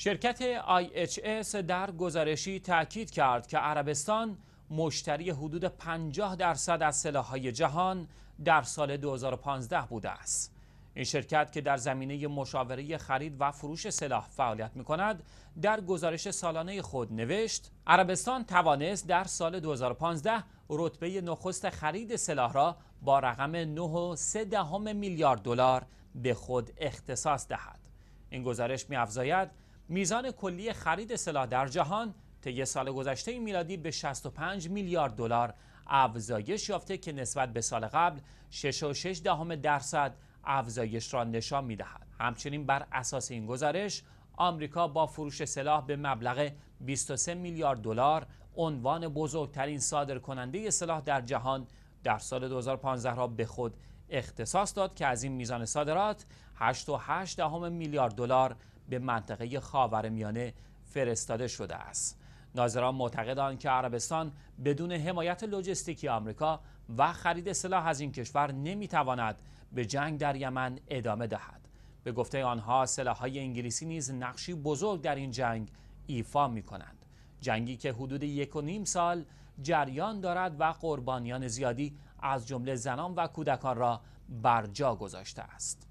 شرکت IHS در گزارشی تاکید کرد که عربستان مشتری حدود 50 درصد از سلاحهای جهان در سال 2015 بوده است. این شرکت که در زمینه مشاوره خرید و فروش سلاح فعالیت می کند در گزارش سالانه خود نوشت عربستان توانست در سال 2015 رتبه نخست خرید سلاح را با رقم 9.3 میلیارد دلار به خود اختصاص دهد این گزارش می‌افزاید میزان کلی خرید سلاح در جهان طی سال گذشته میلادی به 65 میلیارد دلار افزایش یافته که نسبت به سال قبل 6.6 دهم درصد افزایش را نشان میدهد همچنین بر اساس این گزارش آمریکا با فروش سلاح به مبلغ 23 میلیارد دلار عنوان بزرگترین صادرکننده سلاح در جهان در سال 2015 را به خود اختصاص داد که از این میزان صادرات 8.8 میلیارد دلار به منطقه خاورمیانه فرستاده شده است ناظران معتقدند که عربستان بدون حمایت لوجستیکی آمریکا و خرید سلاح از این کشور نمیتواند به جنگ در یمن ادامه دهد به گفته آنها سلاحهای انگلیسی نیز نقشی بزرگ در این جنگ ایفا می جنگی که حدود یک و نیم سال جریان دارد و قربانیان زیادی از جمله زنان و کودکان را بر جا گذاشته است